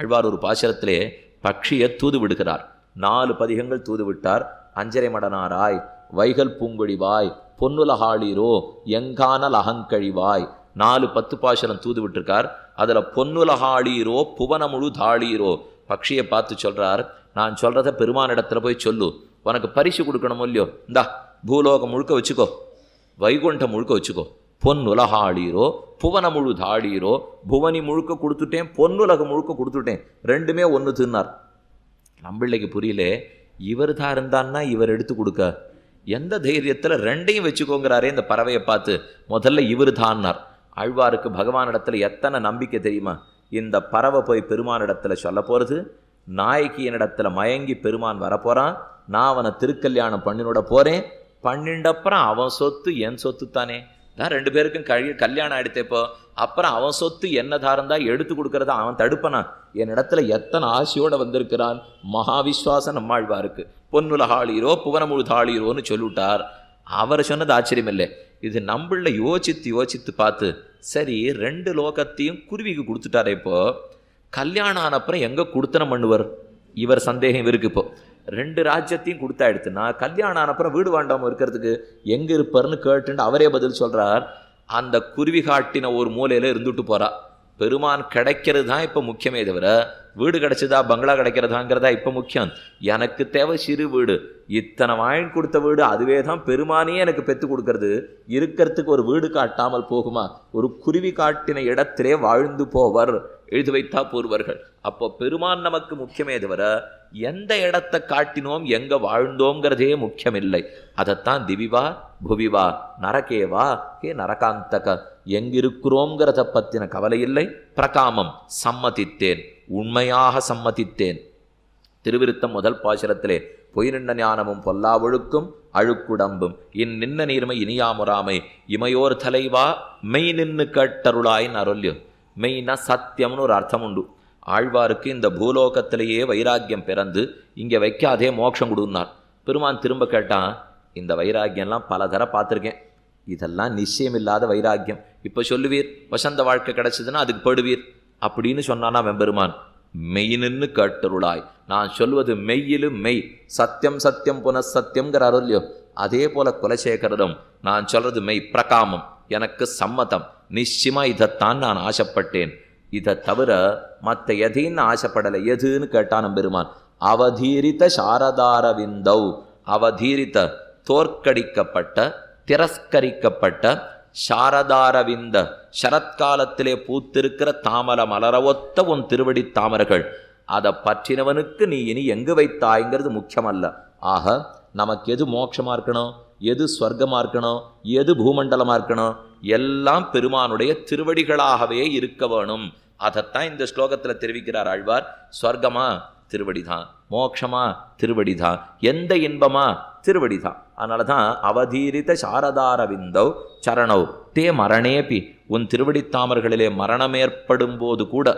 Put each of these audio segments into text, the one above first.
அழ்வார் ஒரு பாசுரத்திலே பக்ஷியை தூது விடுகிறார் நாலு பதிகங்கள் தூது விட்டார் அஞ்சரை மடனாராய் வைகல் பூங்கொழிவாய் பொன்னுலகாளிரோ எங்கானல் அகங்கழிவாய் நாலு பத்து பாசனம் தூது விட்டுருக்கார் அதில் பொன்னுலகாளீரோ புவனமுழு தாளீரோ பக்ஷியை பார்த்து சொல்கிறார் நான் சொல்கிறத பெருமானிடத்தில் போய் சொல்லு உனக்கு பரிசு கொடுக்கணுமோ இல்லையோ இந்தா பூலோகம் முழுக்க வச்சுக்கோ வைகுண்டம் முழுக்க வச்சுக்கோ பொன் உலகாளீரோ புவன முழு தாடீரோ புவனி முழுக்க கொடுத்துட்டேன் பொன்னுலகம் முழுக்க கொடுத்துட்டேன் ரெண்டுமே ஒன்று தின்னார் நம்பிள்ளைக்கு புரியல இவர் தான் இருந்தான்னா இவர் எடுத்து கொடுக்க எந்த தைரியத்தில் ரெண்டையும் வச்சுக்கோங்கிறாரே இந்த பறவையை பார்த்து முதல்ல இவர் தான்னார் அழ்வாருக்கு பகவானிடத்தில் எத்தனை நம்பிக்கை தெரியுமா இந்த பறவை போய் பெருமானிடத்தில் சொல்ல போகிறது நாய்க்கு என்னிடத்தில் மயங்கி பெருமான் வரப்போகிறான் நான் அவனை திருக்கல்யாணம் பண்ணினோட போகிறேன் பண்ணிண்டப்புறம் அவன் சொத்து என் சொத்து தானே நான் ரெண்டு பேருக்கும் கழி கல்யாணம் ஆயிடுத்தப்போ அப்புறம் அவன் சொத்து என்ன தாரந்தா எடுத்து கொடுக்கறதா அவன் தடுப்பனா என்னிடத்துல எத்தனை ஆசையோடு வந்திருக்கிறான் மகாவிஸ்வாச நம்மாழ்வாருக்கு பொன்னுலகாளீரோ தாளீரோன்னு சொல்லிவிட்டார் அவர் சொன்னது ஆச்சரியம் இல்லை இது நம்மள யோசித்து யோசித்து பார்த்து சரி ரெண்டு லோகத்தையும் குருவிக்கு கொடுத்துட்டாரே இப்போ கல்யாணம் ஆன அப்புறம் எங்கே கொடுத்தன மண்ணுவர் இவர் சந்தேகம் இருக்கு இப்போ ரெண்டு ராஜ்யத்தையும் கொடுத்தா எடுத்துன்னா கல்யாணம் ஆனப்புறம் வீடு வாண்டாமல் இருக்கிறதுக்கு எங்கே இருப்பார்னு கேட்டுன்னு அவரே பதில் சொல்கிறார் அந்த குருவி காட்டின ஒரு மூலையில் இருந்துட்டு போகிறா பெருமான் கிடைக்கிறது தான் இப்போ முக்கியமே தவிர வீடு கிடைச்சதா பங்களா கிடைக்கிறதாங்கிறதா இப்போ முக்கியம் எனக்கு தேவை சிறு வீடு இத்தனை வாங்கி கொடுத்த வீடு அதுவே தான் பெருமானே எனக்கு பெற்று கொடுக்கறது இருக்கிறதுக்கு ஒரு வீடு காட்டாமல் போகுமா ஒரு குருவி காட்டின இடத்திலே வாழ்ந்து போவர் எழுதி வைத்தா போர்வர்கள் அப்போ பெருமான் நமக்கு முக்கியமே தவிர எந்த இடத்தை காட்டினோம் எங்கே வாழ்ந்தோங்கிறதே முக்கியமில்லை அதைத்தான் திவிவா புவிவா நரகேவா ஏ நரகாந்தக எங்கிருக்கிறோங்கிறத பற்றின கவலை இல்லை பிரகாமம் சம்மதித்தேன் உண்மையாக சம்மதித்தேன் திருவிருத்தம் முதல் பாசுரத்திலே பொய் நின்ற ஞானமும் பொல்லா ஒழுக்கும் அழுக்குடம்பும் இன் நின்ன நீர்மை இனியாமுறாமை இமையோர் தலைவா மெய் நின்னு கட்டருளாயின் அருள்யும் மெய்னா சத்தியம்னு ஒரு அர்த்தம் உண்டு ஆழ்வாருக்கு இந்த பூலோகத்திலேயே வைராக்கியம் பிறந்து இங்கே வைக்காதே மோட்சம் கொடுந்தார் பெருமான் திரும்ப கேட்டான் இந்த வைராக்கியம்லாம் பல தர பார்த்துருக்கேன் இதெல்லாம் நிச்சயம் இல்லாத வைராக்கியம் இப்போ சொல்லுவீர் வசந்த வாழ்க்கை கிடச்சிதுன்னா அதுக்கு படுவீர் அப்படின்னு சொன்னானா வெம்பெருமான் மெய்னு கேட்டருளாய் நான் சொல்வது மெய்யிலும் மெய் சத்தியம் சத்தியம் புனசத்தியம்ங்கிற அருள்யோ அதே போல குலசேகரனும் நான் சொல்றது மெய் பிரகாமம் எனக்கு சம்மதம் நிச்சயமாக இதைத்தான் நான் ஆசைப்பட்டேன் இதை தவிர மற்ற எதைன்னு ஆசைப்படலை எதுன்னு கேட்டான் பெருமான் அவதீரித்த சாரதாரவிந்தௌ அவதீரித்த தோற்கடிக்கப்பட்ட திரஸ்கரிக்கப்பட்ட சாரதாரவிந்த சரத்காலத்திலே பூத்திருக்கிற தாமர மலரவொத்த உன் திருவடி தாமரர்கள் அதை பற்றினவனுக்கு நீ இனி எங்கு வைத்தாய்ங்கிறது முக்கியமல்ல ஆக நமக்கு எது மோட்சமாக இருக்கணும் எது ஸ்வர்க்கமாக இருக்கணும் எது பூமண்டலமாக இருக்கணும் எல்லாம் பெருமானுடைய திருவடிகளாகவே இருக்க வேணும் அதைத்தான் இந்த ஸ்லோகத்தில் தெரிவிக்கிறார் ஆழ்வார் ஸ்வர்க்கமா திருவடி தான் மோட்சமா திருவடி தான் எந்த இன்பமா திருவடி தான் அதனால தான் அவதீரித சாரதாரவிந்தோ சரணவ் தே மரணேபி உன் திருவடி தாமர்களிலே மரணம் ஏற்படும் போது கூட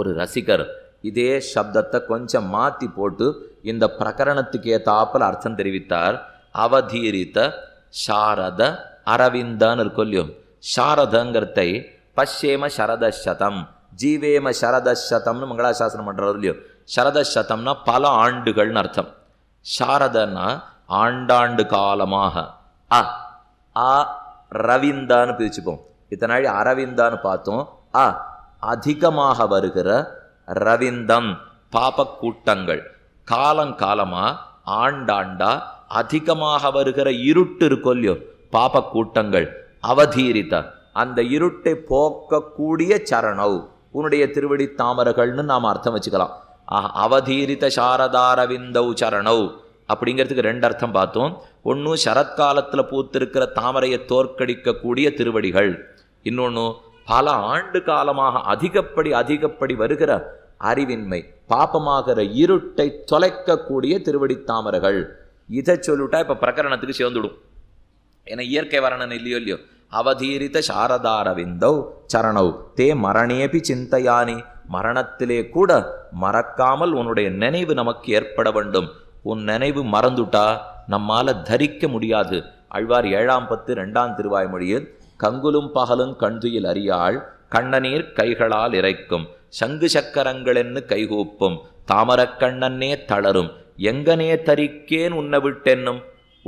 ஒரு ரசிகர் இதே சப்தத்தை கொஞ்சம் மாற்றி போட்டு இந்த பிரகரணத்துக்கு ஏற்றாப்பில் அர்த்தம் தெரிவித்தார் அவதீரித்த சாரத அரவிந்தான்னு இருக்கொல்லியும் இல்லையோ சாரதங்கிறதை பஷ்யேம சரதசதம் ஜீவேம சரதசதம்னு மங்களாசாசனம் பண்ணுறது இல்லையோ சரதசதம்னா பல ஆண்டுகள்னு அர்த்தம் சாரதன்னா ஆண்டாண்டு காலமாக அ ஆ ரவிந்தான்னு பிரிச்சுப்போம் இத்தனை அரவிந்தான்னு பார்த்தோம் அ அதிகமாக வருகிற ரவிந்தம் காலம் காலங்காலமாக ஆண்டாண்டா அதிகமாக வருகிற இருட்டு இருக்கொல்லியோ பாப கூட்டங்கள் அவதீரித்த அந்த இருட்டை போக்கக்கூடிய சரணவ் உன்னுடைய திருவடி தாமரைகள்னு நாம் அர்த்தம் வச்சுக்கலாம் அவதீரித சாரதாரவிந்தவ் சரணவ் அப்படிங்கிறதுக்கு ரெண்டு அர்த்தம் பார்த்தோம் ஒன்று சரத்காலத்தில் பூத்திருக்கிற தாமரையை தோற்கடிக்கக்கூடிய திருவடிகள் இன்னொன்று பல ஆண்டு காலமாக அதிகப்படி அதிகப்படி வருகிற அறிவின்மை பாப்பமாகிற இருட்டை தொலைக்கக்கூடிய திருவடி தாமரைகள் இதை சொல்லிட்டா இப்போ பிரகரணத்துக்கு சேர்ந்துடும் ஏன்னா இயற்கை வரணும் இல்லையோ இல்லையோ அவதீரித்த சாரதாரவிந்தோ சரணவ் தே மரணேபி சிந்தையானி மரணத்திலே கூட மறக்காமல் உன்னுடைய நினைவு நமக்கு ஏற்பட வேண்டும் உன் நினைவு மறந்துட்டா நம்மால தரிக்க முடியாது அழ்வார் ஏழாம் பத்து ரெண்டாம் திருவாய்மொழியில் கங்குலும் பகலும் கண்துயில் அறியாள் கண்ணநீர் கைகளால் இறைக்கும் சங்கு சக்கரங்களென்னு கைகூப்பும் தாமரக்கண்ணன்னே தளரும் எங்கனே தரிக்கேன் உன்னை விட்டென்னும்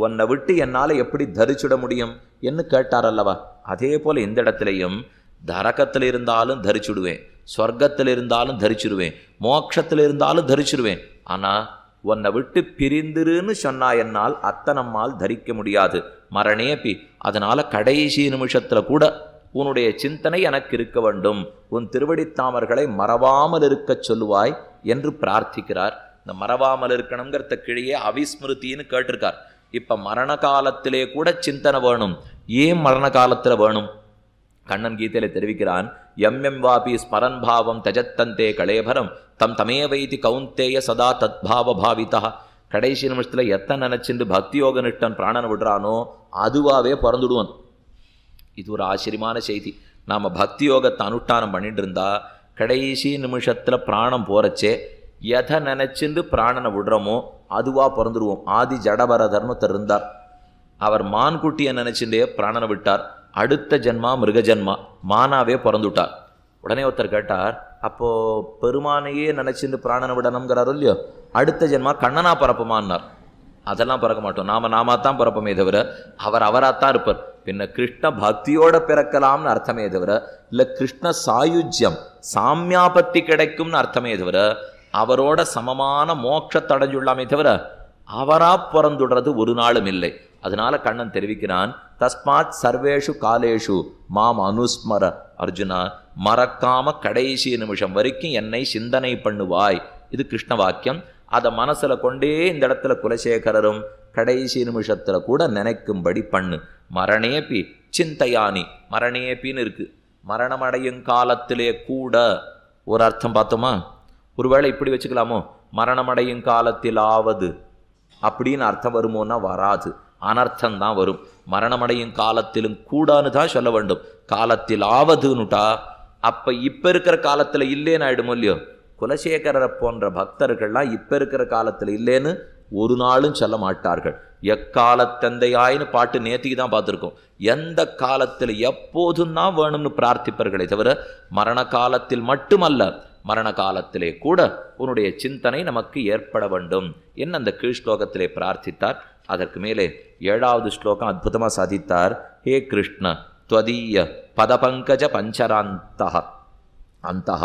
உன்னை விட்டு என்னால் எப்படி தரிச்சுட முடியும் என்று கேட்டார் அல்லவா அதே போல் இந்த இடத்துலையும் தரக்கத்தில் இருந்தாலும் தரிச்சுடுவேன் சொர்க்கத்தில் இருந்தாலும் தரிச்சிடுவேன் மோட்சத்தில் இருந்தாலும் தரிச்சிடுவேன் ஆனால் உன்னை விட்டு பிரிந்துருன்னு சொன்னா என்னால் அத்தனம்மால் தரிக்க முடியாது மரணேப்பி அதனால் கடைசி நிமிஷத்தில் கூட உன்னுடைய சிந்தனை எனக்கு இருக்க வேண்டும் உன் திருவடித்தாமர்களை மறவாமல் இருக்கச் சொல்லுவாய் என்று பிரார்த்திக்கிறார் இந்த மறவாமல் இருக்கணுங்கிறத கிழியே அவிஸ்மிருத்தின்னு கேட்டிருக்கார் இப்போ மரண காலத்திலே கூட சிந்தனை வேணும் ஏன் மரண காலத்தில் வேணும் கண்ணன் கீதையில தெரிவிக்கிறான் எம் எம் வாபி ஸ்மரன் பாவம் தஜத்தந்தே கலேபரம் தம் தமே வைத்தி கவுந்தேய சதா பாவ பாவிதா கடைசி நிமிஷத்தில் எத்தனை நினச்சிட்டு பக்தியோக நிஷ்டன் பிராணனை விடுறானோ அதுவாகவே பிறந்துடுவான் இது ஒரு ஆச்சரியமான செய்தி நாம் பக்தி யோகத்தை அனுஷ்டானம் பண்ணிட்டு இருந்தால் கடைசி நிமிஷத்தில் பிராணம் போகிறச்சே எதை நினச்சிண்டு பிராணனை விடுறோமோ அதுவாக பிறந்துடுவோம் ஆதி ஜடபரதர்னு ஒருத்தர் இருந்தார் அவர் மான்குட்டியை நினச்சிருந்தே பிராணனை விட்டார் அடுத்த ஜென்மா மிருக ஜென்மா மானாவே பிறந்துட்டார் உடனே ஒருத்தர் கேட்டார் அப்போது பெருமானையே நினச்சிருந்து பிராணனை விடணுங்கிறாரோ இல்லையோ அடுத்த ஜென்மா கண்ணனா பிறப்புமான்னார் அதெல்லாம் பிறக்க மாட்டோம் நாம நாம தான் பிறப்போமே தவிர அவர் அவராகத்தான் இருப்பார் பின்ன கிருஷ்ண பக்தியோட பிறக்கலாம்னு அர்த்தமே தவிர இல்லை கிருஷ்ண சாயுஜ்யம் சாமியாபத்தி கிடைக்கும்னு அர்த்தமே தவிர அவரோட சமமான மோட்சத்தடைஞ்சுள்ளாமே தவிர அவரா பிறந்துடுறது ஒரு நாளும் இல்லை அதனால கண்ணன் தெரிவிக்கிறான் தஸ்மாத் சர்வேஷு காலேஷு மாம் அனுஸ்மர அர்ஜுனா மறக்காம கடைசி நிமிஷம் வரைக்கும் என்னை சிந்தனை பண்ணுவாய் இது கிருஷ்ண வாக்கியம் அதை மனசில் கொண்டே இந்த இடத்துல குலசேகரரும் கடைசி நிமிஷத்தில் கூட நினைக்கும்படி பண்ணு மரணேபி சிந்தையானி மரணேபின்னு இருக்குது மரணமடையும் காலத்திலே கூட ஒரு அர்த்தம் பார்த்தோமா ஒருவேளை இப்படி வச்சுக்கலாமோ மரணமடையும் ஆவது அப்படின்னு அர்த்தம் வருமோன்னா வராது அனர்த்தம் தான் வரும் மரணமடையும் காலத்திலும் கூடான்னு தான் சொல்ல வேண்டும் காலத்தில் ஆவதுன்னுட்டா அப்போ இப்போ இருக்கிற காலத்தில் இல்லைன்னு ஆயிடுமோ இல்லையோ குலசேகரரை போன்ற பக்தர்கள்லாம் இப்போ இருக்கிற காலத்தில் இல்லைன்னு ஒரு நாளும் சொல்ல மாட்டார்கள் எக்காலத்தந்தையாயின்னு பாட்டு நேத்திக்கு தான் பார்த்துருக்கோம் எந்த காலத்தில் எப்போதும் தான் வேணும்னு பிரார்த்திப்பர்களே தவிர மரண காலத்தில் மட்டுமல்ல மரண காலத்திலே கூட உன்னுடைய சிந்தனை நமக்கு ஏற்பட வேண்டும் என்ன அந்த கீழ் ஸ்லோகத்திலே பிரார்த்தித்தார் அதற்கு மேலே ஏழாவது ஸ்லோகம் அற்புதமாக சாதித்தார் ஹே கிருஷ்ண துவதீய பதபங்கஜ பஞ்சராந்தா அந்தஹ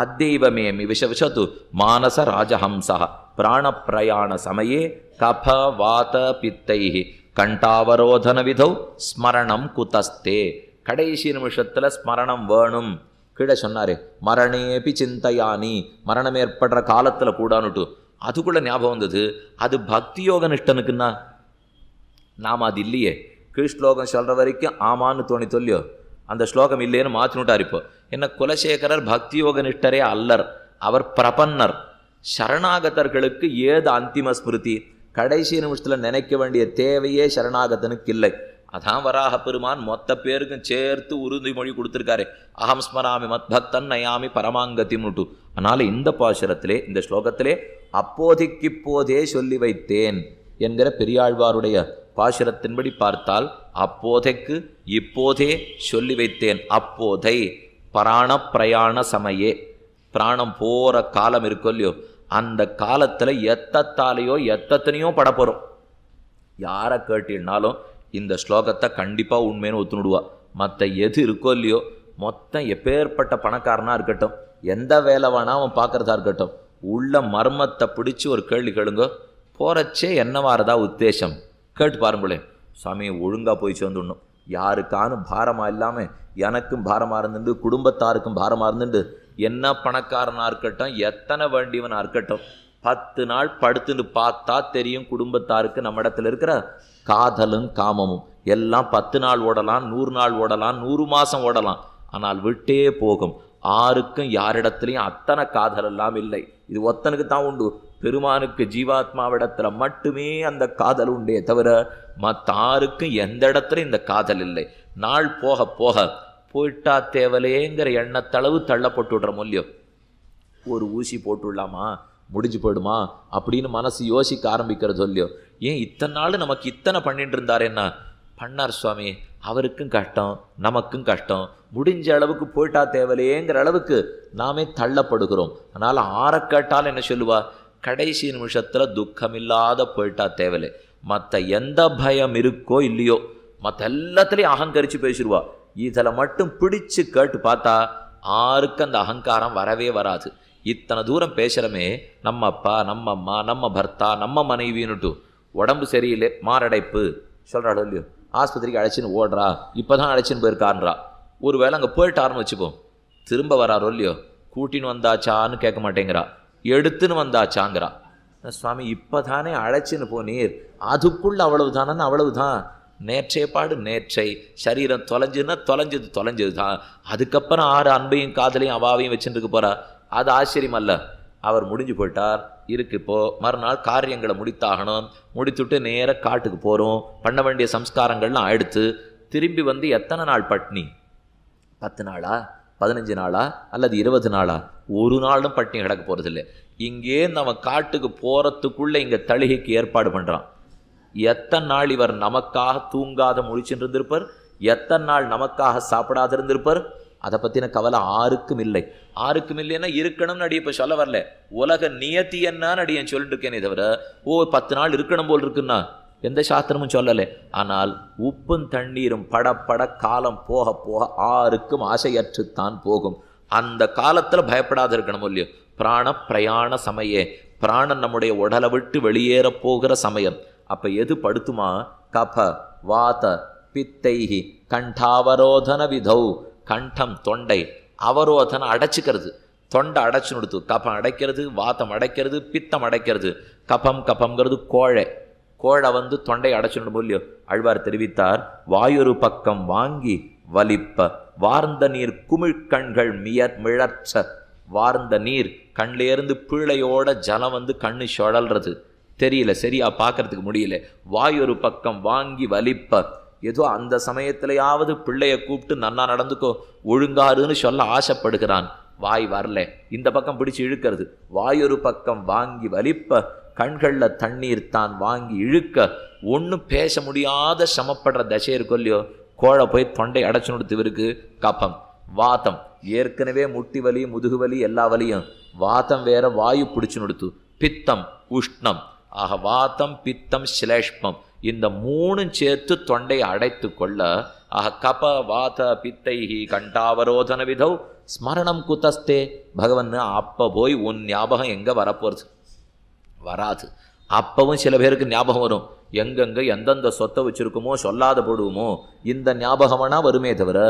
ஆத்தேவ மே மானச ராஜஹம்சா பிராணப்பிரயாண சமயே கப வாத பித்தை கண்டாவரோதன விதௌ ஸ்மரணம் குதஸ்தே கடைசி நிமிஷத்தில் ஸ்மரணம் வேணும் கீழே சொன்னார் மரணேபி சிந்தையானி மரணம் ஏற்படுற காலத்தில் கூடான்னு அதுக்குள்ளே ஞாபகம் வந்தது அது பக்தியோக நிஷ்டனுக்குன்னா நாம் அது இல்லையே கீழ் ஸ்லோகம் சொல்கிற வரைக்கும் ஆமான்னு தோணி தொல்லியோ அந்த ஸ்லோகம் இல்லையேன்னு மாற்றினுட்டார் இப்போ என்ன குலசேகரர் பக்தியோக நிஷ்டரே அல்லர் அவர் பிரபன்னர் சரணாகதர்களுக்கு ஏது அந்திம ஸ்மிருதி கடைசி நிமிஷத்தில் நினைக்க வேண்டிய தேவையே சரணாகதனுக்கு இல்லை அதான் வராக பெருமான் மொத்த பேருக்கும் சேர்த்து மொழி கொடுத்துருக்காரு அகம் ஸ்மராமி மத் பக்தன் நயாமி பரமாங்கத்திம்னுட்டு அதனால் இந்த பாசுரத்திலே இந்த ஸ்லோகத்திலே அப்போதைக்கிப்போதே சொல்லி வைத்தேன் என்கிற பெரியாழ்வாருடைய பாசுரத்தின்படி பார்த்தால் அப்போதைக்கு இப்போதே சொல்லி வைத்தேன் அப்போதை பராண பிரயாண சமயே பிராணம் போகிற காலம் இருக்கும் இல்லையோ அந்த காலத்தில் எத்தத்தாலேயோ எத்தத்தனையோ பட போகிறோம் யாரை கேட்டினாலும் இந்த ஸ்லோகத்தை கண்டிப்பாக உண்மைன்னு ஒத்துணுடுவா மற்ற எது இருக்கோ இல்லையோ மொத்தம் எப்பேற்பட்ட பணக்காரனாக இருக்கட்டும் எந்த வேலை வேணால் அவன் பார்க்குறதா இருக்கட்டும் உள்ள மர்மத்தை பிடிச்சி ஒரு கேள்வி கேளுங்க போகிறச்சே என்னவாரதா உத்தேசம் கேட்டு பாருங்களேன் சாமி ஒழுங்காக போய் சேர்ந்துடணும் யாருக்கானும் பாரமாக இல்லாமல் எனக்கும் பாரமாக இருந்துட்டு குடும்பத்தாருக்கும் பாரமாக இருந்துட்டு என்ன பணக்காரனாக இருக்கட்டும் எத்தனை வேண்டியவனாக இருக்கட்டும் பத்து நாள் படுத்துன்னு பார்த்தா தெரியும் குடும்பத்தாருக்கு நம்ம இடத்துல இருக்கிற காதலும் காமமும் எல்லாம் பத்து நாள் ஓடலாம் நூறு நாள் ஓடலாம் நூறு மாதம் ஓடலாம் ஆனால் விட்டே போகும் ஆருக்கும் யாரிடத்துலையும் அத்தனை காதல் எல்லாம் இல்லை இது ஒத்தனுக்கு தான் உண்டு பெருமானுக்கு ஜீவாத்மாவிடத்தில் மட்டுமே அந்த காதல் உண்டே தவிர மற்ற ஆருக்கும் எந்த இடத்துலையும் இந்த காதல் இல்லை நாள் போக போக போயிட்டா தேவலேங்கிற எண்ணத்தளவு தள்ளப்பட்டு விடுற மொழியம் ஒரு ஊசி போட்டுடலாமா முடிஞ்சு போயிடுமா அப்படின்னு மனசு யோசிக்க ஆரம்பிக்கிற சொல்லியோ ஏன் இத்தனை நாள் நமக்கு இத்தனை பண்ணிட்டு இருந்தார் என்ன பண்ணார் சுவாமி அவருக்கும் கஷ்டம் நமக்கும் கஷ்டம் முடிஞ்ச அளவுக்கு போயிட்டா தேவையேங்கிற அளவுக்கு நாமே தள்ளப்படுகிறோம் அதனால் ஆற கேட்டாலும் என்ன சொல்லுவா கடைசி நிமிஷத்தில் துக்கமில்லாத போயிட்டா தேவையில்லை மற்ற எந்த பயம் இருக்கோ இல்லையோ மற்ற எல்லாத்துலேயும் அகங்கரித்து பேசிடுவா இதில் மட்டும் பிடிச்சு கேட்டு பார்த்தா ஆருக்கு அந்த அகங்காரம் வரவே வராது இத்தனை தூரம் பேசுகிறமே நம்ம அப்பா நம்ம அம்மா நம்ம பர்த்தா நம்ம மனைவின்னுட்டு உடம்பு சரியில்லை மாரடைப்பு சொல்கிறாள் இல்லையோ ஆஸ்பத்திரிக்கு அழைச்சின்னு ஓடுறா இப்போ தான் அழைச்சின்னு போயிருக்கான்றா ஒரு வேளை அங்கே போயிட்டாருன்னு வச்சுப்போம் திரும்ப வராரோ இல்லையோ கூட்டின்னு வந்தாச்சான்னு கேட்க மாட்டேங்கிறா எடுத்துன்னு வந்தாச்சாங்கிறா சுவாமி இப்போ தானே அழைச்சின்னு போனீர் அதுக்குள்ள அவ்வளவு தானே அவ்வளவு தான் நேற்றைய பாடு நேற்றை சரீரம் தொலைஞ்சுன்னா தொலைஞ்சது தொலைஞ்சது தான் அதுக்கப்புறம் ஆறு அன்பையும் காதலையும் அவாவையும் வச்சுட்டு போகிறா அது ஆச்சரியம் அல்ல அவர் முடிஞ்சு போயிட்டார் இருக்கு இப்போது மறுநாள் காரியங்களை முடித்தாகணும் முடித்துட்டு நேராக காட்டுக்கு போகிறோம் பண்ண வேண்டிய சம்ஸ்காரங்கள்லாம் எடுத்து திரும்பி வந்து எத்தனை நாள் பட்னி பத்து நாளா பதினஞ்சு நாளா அல்லது இருபது நாளா ஒரு நாளும் பட்னி கிடக்க இல்லை இங்கே நம்ம காட்டுக்கு போகிறதுக்குள்ளே இங்கே தழுகைக்கு ஏற்பாடு பண்ணுறான் எத்தனை நாள் இவர் நமக்காக தூங்காத முடிச்சுட்டு இருந்திருப்பார் எத்தனை நாள் நமக்காக சாப்பிடாத இருந்திருப்பார் அதை பற்றின கவலை ஆருக்கும் இல்லை ஆருக்கும் இல்லைன்னா இருக்கணும்னு அடி இப்போ சொல்ல வரல உலக நியத்தி என்னன்னு அடி என் சொல்லிட்டு இருக்கேனே தவிர ஓ பத்து நாள் இருக்கணும் போல் இருக்குன்னா எந்த சாஸ்திரமும் சொல்லலை ஆனால் உப்பும் தண்ணீரும் படப்பட காலம் போக போக ஆருக்கும் ஆசையற்றுத்தான் போகும் அந்த காலத்தில் பயப்படாத இருக்கணும் இல்லையோ பிராண பிரயாண சமயே பிராணம் நம்முடைய உடலை விட்டு வெளியேற போகிற சமயம் அப்போ எது படுத்துமா கப வாத பித்தைகி கண்டாவரோதன விதௌ கண்டம் தொண்டை அவரோதனை அடைச்சிக்கிறது தொண்டை அடைச்சு நிறுத்து கபம் அடைக்கிறது வாத்தம் அடைக்கிறது பித்தம் அடைக்கிறது கபம் கபம்ங்கிறது கோழை கோழை வந்து தொண்டை அடைச்சு இல்லையோ அழ்வார் தெரிவித்தார் வாயொரு பக்கம் வாங்கி வலிப்ப வார்ந்த நீர் கண்கள் மியர் மிழற்ச வார்ந்த நீர் கண்ணிலேருந்து பிள்ளையோட ஜலம் வந்து கண்ணு சுழல்றது தெரியல சரியா பார்க்கறதுக்கு முடியல வாயொரு பக்கம் வாங்கி வலிப்ப ஏதோ அந்த சமயத்திலேயாவது பிள்ளையை கூப்பிட்டு நன்னா நடந்துக்கோ ஒழுங்காருன்னு சொல்ல ஆசைப்படுகிறான் வாய் வரல இந்த பக்கம் பிடிச்சு இழுக்கிறது வாயொரு பக்கம் வாங்கி வலிப்ப கண்களில் தண்ணீர் தான் வாங்கி இழுக்க ஒன்றும் பேச முடியாத சமப்படுற தசை இல்லையோ கோழை போய் தொண்டை அடைச்சு இருக்கு கப்பம் வாத்தம் ஏற்கனவே முட்டி வலி முதுகு வலி எல்லா வலியும் வாத்தம் வேற வாயு பிடிச்சு நிறுத்து பித்தம் உஷ்ணம் ஆக வாத்தம் பித்தம் சிலேஷ்மம் இந்த மூணும் சேர்த்து தொண்டை அடைத்து கொள்ள அஹ கப வாத பித்தைஹி கண்டாவரோதன விதோ ஸ்மரணம் குத்தஸ்தே பகவன் அப்போ போய் உன் ஞாபகம் எங்கே வரப்போறது வராது அப்பவும் சில பேருக்கு ஞாபகம் வரும் எங்கெங்கே எந்தெந்த சொத்தை வச்சுருக்குமோ சொல்லாத போடுவோமோ இந்த ஞாபகம்னா வருமே தவிர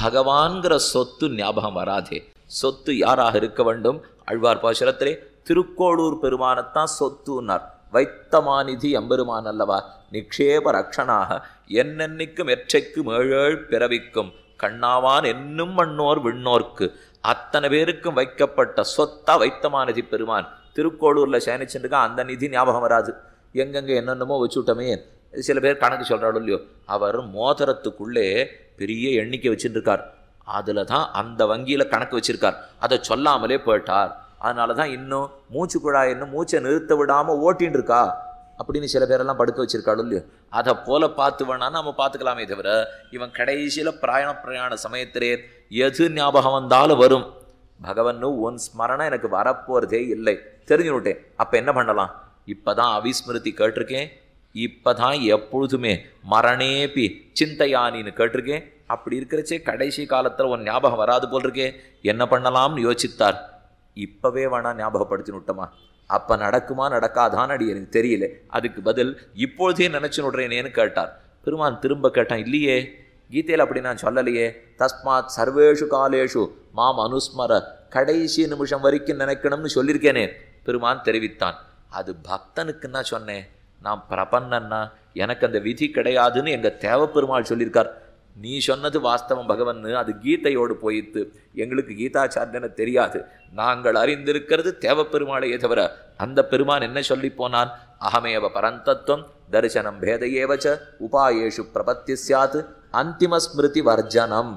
பகவான்கிற சொத்து ஞாபகம் வராதே சொத்து யாராக இருக்க வேண்டும் அழ்வார் பாசுரத்திலே திருக்கோளூர் பெருமானத்தான் சொத்துன்னார் வைத்தமாநிதி எம்பெருமான் அல்லவா நிக்ஷேப ரக்ஷனாக என்னென்னைக்கும் எற்றைக்கும் ஏழேழ் பிறவிக்கும் கண்ணாவான் என்னும் மண்ணோர் விண்ணோர்க்கு அத்தனை பேருக்கும் வைக்கப்பட்ட சொத்தா வைத்தமாநிதி பெருமான் திருக்கோளூரில் சேனிச்சுட்டுக்கா அந்த நிதி ஞாபகம் வராது எங்கெங்கே என்னென்னமோ வச்சுட்டோமே சில பேர் கணக்கு சொல்கிறாலும் இல்லையோ அவர் மோதிரத்துக்குள்ளே பெரிய எண்ணிக்கை வச்சுட்டுருக்கார் அதில் தான் அந்த வங்கியில் கணக்கு வச்சுருக்கார் அதை சொல்லாமலே போயிட்டார் அதனால தான் இன்னும் மூச்சு குழாய் இன்னும் மூச்சை நிறுத்த விடாமல் ஓட்டின்னு இருக்கா அப்படின்னு சில பேரெல்லாம் படுக்க வச்சிருக்காளோ இல்லையோ அதை போல பார்த்து வேணாலும் நம்ம பார்த்துக்கலாமே தவிர இவன் கடைசியில் பிரயாண பிரயாண சமயத்திலே எது ஞாபகம் வந்தாலும் வரும் பகவன் உன் ஸ்மரணை எனக்கு வரப்போகிறதே இல்லை தெரிஞ்சு விட்டேன் அப்போ என்ன பண்ணலாம் இப்போ தான் அவிஸ்மிருதி கேட்டிருக்கேன் இப்போ தான் எப்பொழுதுமே மரணேபி சிந்தையானின்னு கேட்டிருக்கேன் அப்படி இருக்கிறச்சே கடைசி காலத்தில் உன் ஞாபகம் வராது போல் இருக்கே என்ன பண்ணலாம்னு யோசித்தார் இப்போவே வேணா ஞாபகப்படுத்தின்னு விட்டோமா அப்போ நடக்குமா நடக்காதான்னு அடி எனக்கு தெரியல அதுக்கு பதில் இப்பொழுதே நினச்சி விடுறேனேன்னு கேட்டார் பெருமான் திரும்ப கேட்டான் இல்லையே கீதையில் அப்படி நான் சொல்லலையே தஸ்மாத் சர்வேஷு காலேஷு மாம் அனுஸ்மர கடைசி நிமிஷம் வரைக்கும் நினைக்கணும்னு சொல்லியிருக்கேனே பெருமான் தெரிவித்தான் அது பக்தனுக்குன்னா சொன்னேன் நான் பிரபன்னன்னா எனக்கு அந்த விதி கிடையாதுன்னு எங்கள் தேவப்பெருமாள் சொல்லியிருக்கார் நீ சொன்னது வாஸ்தவம் பகவன் அது கீதையோடு போயித்து எங்களுக்கு கீதாச்சாரியன தெரியாது நாங்கள் அறிந்திருக்கிறது தேவப்பெருமாளையே தவிர அந்த பெருமான் என்ன சொல்லி போனான் அகமேவ பரந்தத்துவம் தரிசனம் பேதையேவச்ச உபாயேஷு பிரபத்தி சாத் ஸ்மிருதி வர்ஜனம்